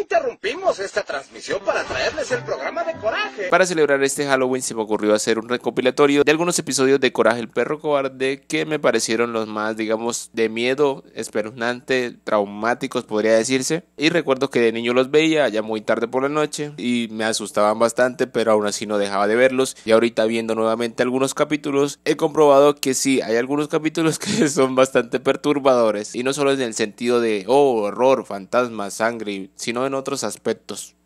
Interrumpimos esta transmisión para traerles el programa de Coraje. Para celebrar este Halloween se me ocurrió hacer un recopilatorio de algunos episodios de Coraje el perro cobarde que me parecieron los más, digamos, de miedo, espeluznante, traumáticos, podría decirse. Y recuerdo que de niño los veía ya muy tarde por la noche y me asustaban bastante, pero aún así no dejaba de verlos. Y ahorita viendo nuevamente algunos capítulos, he comprobado que sí, hay algunos capítulos que son bastante perturbadores. Y no solo en el sentido de, oh, horror, fantasma, sangre, sino en otros aspectos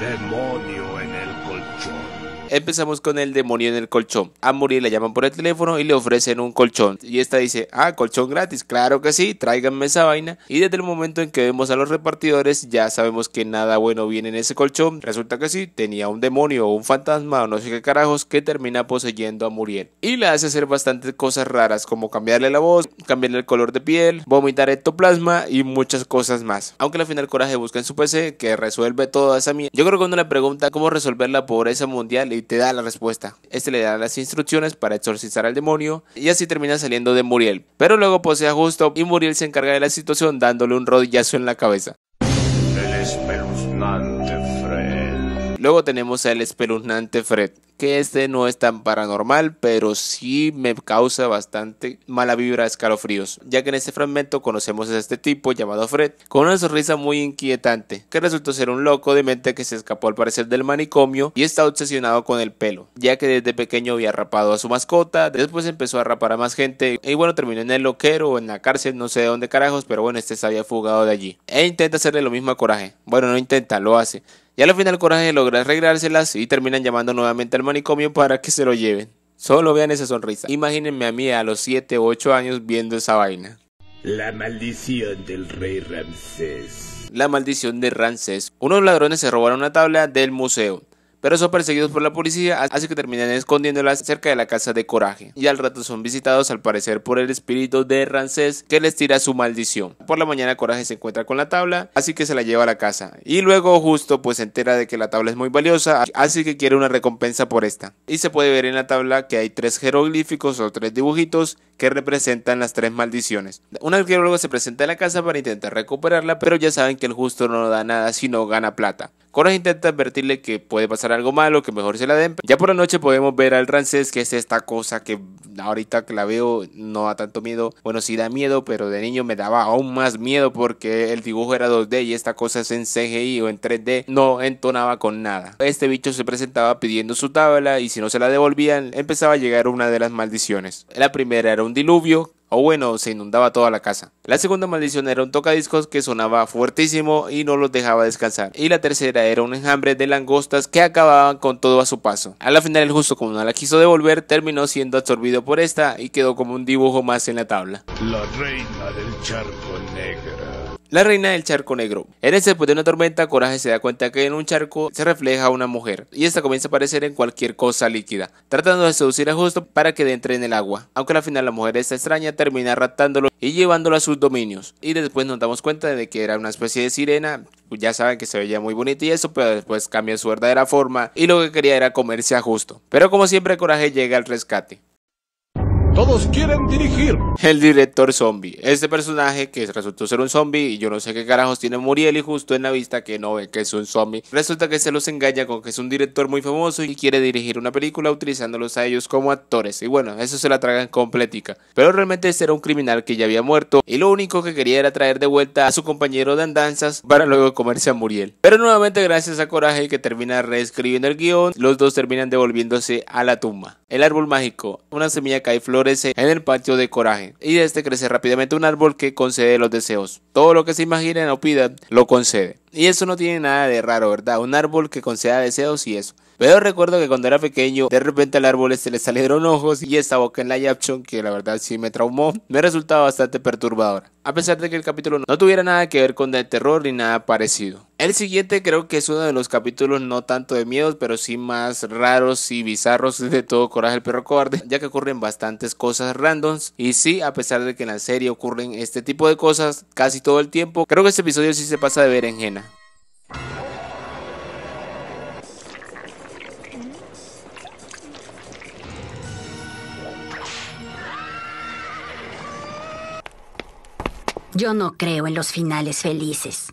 demonio en el colchón. Empezamos con el demonio en el colchón. A Muriel le llaman por el teléfono y le ofrecen un colchón. Y esta dice, ah, colchón gratis, claro que sí, tráiganme esa vaina. Y desde el momento en que vemos a los repartidores, ya sabemos que nada bueno viene en ese colchón. Resulta que sí, tenía un demonio o un fantasma o no sé qué carajos que termina poseyendo a Muriel. Y le hace hacer bastantes cosas raras, como cambiarle la voz, cambiarle el color de piel, vomitar ectoplasma y muchas cosas más. Aunque al final Coraje busca en su PC que resuelve toda esa mierda cuando le pregunta cómo resolver la pobreza mundial y te da la respuesta. Este le da las instrucciones para exorcizar al demonio y así termina saliendo de Muriel. Pero luego posee a Justo y Muriel se encarga de la situación dándole un rodillazo en la cabeza. Luego tenemos al espeluznante Fred, que este no es tan paranormal, pero sí me causa bastante mala vibra, escalofríos, ya que en este fragmento conocemos a este tipo llamado Fred, con una sonrisa muy inquietante, que resultó ser un loco de mente que se escapó al parecer del manicomio y está obsesionado con el pelo, ya que desde pequeño había rapado a su mascota, después empezó a rapar a más gente y bueno, terminó en el loquero o en la cárcel, no sé de dónde carajos, pero bueno, este se había fugado de allí. E intenta hacerle lo mismo a Coraje. Bueno, no intenta, lo hace. Y al final Coraje logra arreglárselas y terminan llamando nuevamente al manicomio para que se lo lleven. Solo vean esa sonrisa. Imagínenme a mí a los 7 o 8 años viendo esa vaina. La maldición del rey Ramsés. La maldición de Ramsés. Unos ladrones se robaron una tabla del museo pero son perseguidos por la policía, así que terminan escondiéndolas cerca de la casa de Coraje. Y al rato son visitados al parecer por el espíritu de Rancés que les tira su maldición. Por la mañana Coraje se encuentra con la tabla, así que se la lleva a la casa. Y luego justo pues se entera de que la tabla es muy valiosa, así que quiere una recompensa por esta. Y se puede ver en la tabla que hay tres jeroglíficos o tres dibujitos que representan las tres maldiciones. Un arqueólogo se presenta en la casa para intentar recuperarla, pero ya saben que el justo no da nada sino gana plata. Coraje intenta advertirle que puede pasar algo malo, que mejor se la den. Ya por la noche podemos ver al francés que es esta cosa que ahorita que la veo no da tanto miedo. Bueno, sí da miedo, pero de niño me daba aún más miedo porque el dibujo era 2D y esta cosa es en CGI o en 3D, no entonaba con nada. Este bicho se presentaba pidiendo su tabla y si no se la devolvían, empezaba a llegar una de las maldiciones. La primera era un diluvio, o bueno, se inundaba toda la casa. La segunda maldición era un tocadiscos que sonaba fuertísimo y no los dejaba descansar. Y la tercera era un enjambre de langostas que acababan con todo a su paso. A la final el justo como no la quiso devolver, terminó siendo absorbido por esta y quedó como un dibujo más en la tabla. La reina del charco negro. La reina del charco negro. en ese después de una tormenta, Coraje se da cuenta que en un charco se refleja una mujer y esta comienza a aparecer en cualquier cosa líquida, tratando de seducir a Justo para que entre en el agua. Aunque al final la mujer esta extraña termina raptándolo y llevándolo a sus dominios. Y después nos damos cuenta de que era una especie de sirena, pues ya saben que se veía muy bonita y eso, pero después cambia su verdadera forma y lo que quería era comerse a Justo. Pero como siempre Coraje llega al rescate. Todos quieren dirigir. El director zombie. Este personaje que resultó ser un zombie y yo no sé qué carajos tiene Muriel y justo en la vista que no ve que es un zombie. Resulta que se los engaña con que es un director muy famoso y quiere dirigir una película utilizándolos a ellos como actores. Y bueno, eso se la tragan completica. Pero realmente este era un criminal que ya había muerto y lo único que quería era traer de vuelta a su compañero de andanzas para luego comerse a Muriel. Pero nuevamente gracias a Coraje que termina reescribiendo el guión, los dos terminan devolviéndose a la tumba. El árbol mágico. Una semilla cae flor crece en el patio de coraje, y de este crece rápidamente un árbol que concede los deseos. Todo lo que se imaginen o pidan, lo concede. Y eso no tiene nada de raro, ¿verdad? Un árbol que conceda deseos y eso. Pero recuerdo que cuando era pequeño, de repente al árbol se le salieron ojos y esa boca en la yapchon, que la verdad sí me traumó, me resultaba bastante perturbadora. A pesar de que el capítulo no tuviera nada que ver con el terror ni nada parecido. El siguiente creo que es uno de los capítulos no tanto de miedos, pero sí más raros y bizarros de todo Coraje el Perro Cobarde, ya que ocurren bastantes cosas randoms. Y sí, a pesar de que en la serie ocurren este tipo de cosas casi todo el tiempo, creo que este episodio sí se pasa de ver Jena. Yo no creo en los finales felices.